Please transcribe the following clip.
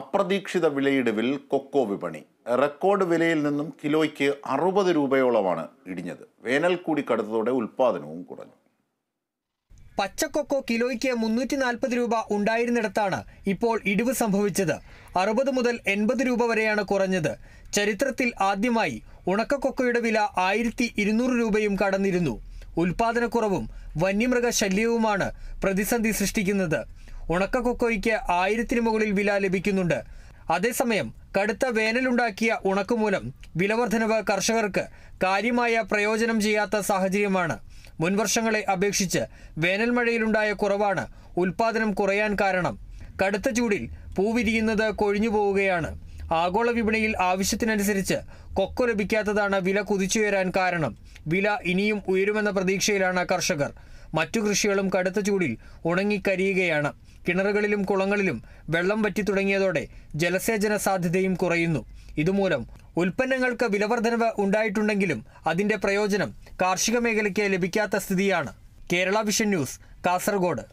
അപ്രതീക്ഷിത വിലയിടിവിൽ കൊക്കോ വിപണി റെക്കോർഡ് വിലയിൽ നിന്നും കിലോയ്ക്ക് അറുപത് രൂപയോളമാണ് ഇടിഞ്ഞത് വേനൽ കൂടി കടുത്തതോടെ ഉൽപാദനവും കുറഞ്ഞു പച്ചക്കൊക്കോ കിലോയ്ക്ക് മുന്നൂറ്റി നാൽപ്പത് രൂപ ഉണ്ടായിരുന്നിടത്താണ് ഇപ്പോൾ ഇടിവ് സംഭവിച്ചത് അറുപത് മുതൽ എൺപത് രൂപ വരെയാണ് കുറഞ്ഞത് ചരിത്രത്തിൽ ആദ്യമായി ഉണക്കക്കൊക്കയുടെ വില ആയിരത്തി ഇരുന്നൂറ് രൂപയും കടന്നിരുന്നു ഉൽപാദനക്കുറവും വന്യമൃഗശല്യവുമാണ് പ്രതിസന്ധി സൃഷ്ടിക്കുന്നത് ഉണക്ക കൊക്കോയ്ക്ക് ആയിരത്തിന് മുകളിൽ വില ലഭിക്കുന്നുണ്ട് അതേസമയം കടുത്ത വേനലുണ്ടാക്കിയ ഉണക്കുമൂലം വിലവർദ്ധനവ് കർഷകർക്ക് കാര്യമായ പ്രയോജനം ചെയ്യാത്ത സാഹചര്യമാണ് മുൻവർഷങ്ങളെ അപേക്ഷിച്ച് വേനൽ മഴയിലുണ്ടായ കുറവാണ് ഉൽപാദനം കുറയാൻ കാരണം കടുത്ത ചൂടിൽ പൂവിരിയുന്നത് കൊഴിഞ്ഞു പോവുകയാണ് ആഗോള വിപണിയിൽ ആവശ്യത്തിനനുസരിച്ച് കൊക്കോ ലഭിക്കാത്തതാണ് വില കുതിച്ചുയരാൻ കാരണം വില ഇനിയും ഉയരുമെന്ന പ്രതീക്ഷയിലാണ് കർഷകർ മറ്റു കൃഷികളും കടുത്ത ചൂടിൽ ഉണങ്ങിക്കരിയുകയാണ് കിണറുകളിലും കുളങ്ങളിലും വെള്ളം വറ്റി തുടങ്ങിയതോടെ ജലസേചന സാധ്യതയും കുറയുന്നു ഇതുമൂലം ഉൽപ്പന്നങ്ങൾക്ക് വിലവർധനവ് ഉണ്ടായിട്ടുണ്ടെങ്കിലും അതിന്റെ പ്രയോജനം കാർഷിക മേഖലയ്ക്ക് ലഭിക്കാത്ത സ്ഥിതിയാണ് കേരള വിഷൻ ന്യൂസ് കാസർഗോഡ്